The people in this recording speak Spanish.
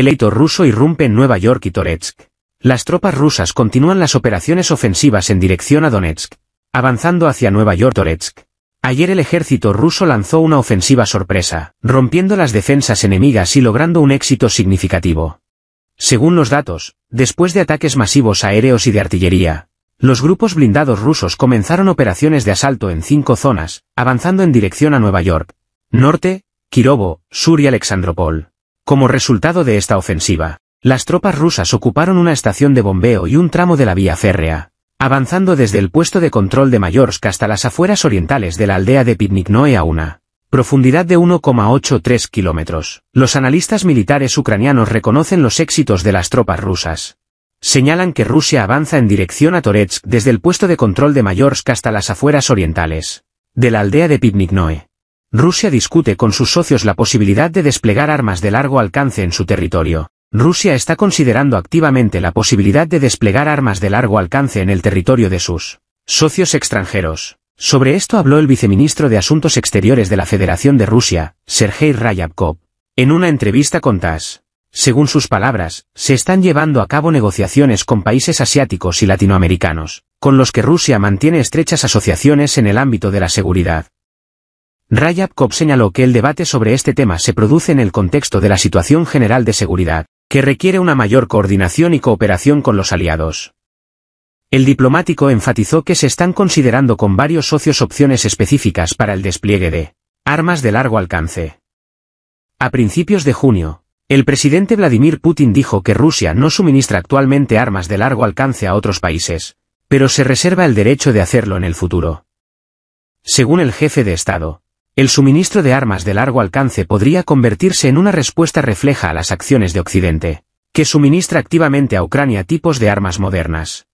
el ejército ruso irrumpe en Nueva York y Toretsk. Las tropas rusas continúan las operaciones ofensivas en dirección a Donetsk, avanzando hacia Nueva York-Toretsk. Ayer el ejército ruso lanzó una ofensiva sorpresa, rompiendo las defensas enemigas y logrando un éxito significativo. Según los datos, después de ataques masivos aéreos y de artillería, los grupos blindados rusos comenzaron operaciones de asalto en cinco zonas, avanzando en dirección a Nueva York, norte, Kirovo, sur y Alexandropol. Como resultado de esta ofensiva, las tropas rusas ocuparon una estación de bombeo y un tramo de la vía férrea, avanzando desde el puesto de control de Mayorsk hasta las afueras orientales de la aldea de Pipniknoe a una profundidad de 1,83 kilómetros. Los analistas militares ucranianos reconocen los éxitos de las tropas rusas. Señalan que Rusia avanza en dirección a Toretsk desde el puesto de control de Mayorsk hasta las afueras orientales de la aldea de Pitniknoe. Rusia discute con sus socios la posibilidad de desplegar armas de largo alcance en su territorio. Rusia está considerando activamente la posibilidad de desplegar armas de largo alcance en el territorio de sus socios extranjeros. Sobre esto habló el viceministro de Asuntos Exteriores de la Federación de Rusia, Sergei Ryabkov, en una entrevista con TASS. Según sus palabras, se están llevando a cabo negociaciones con países asiáticos y latinoamericanos, con los que Rusia mantiene estrechas asociaciones en el ámbito de la seguridad. Rayabkov señaló que el debate sobre este tema se produce en el contexto de la situación general de seguridad, que requiere una mayor coordinación y cooperación con los aliados. El diplomático enfatizó que se están considerando con varios socios opciones específicas para el despliegue de armas de largo alcance. A principios de junio, el presidente Vladimir Putin dijo que Rusia no suministra actualmente armas de largo alcance a otros países, pero se reserva el derecho de hacerlo en el futuro. Según el jefe de Estado, el suministro de armas de largo alcance podría convertirse en una respuesta refleja a las acciones de Occidente, que suministra activamente a Ucrania tipos de armas modernas.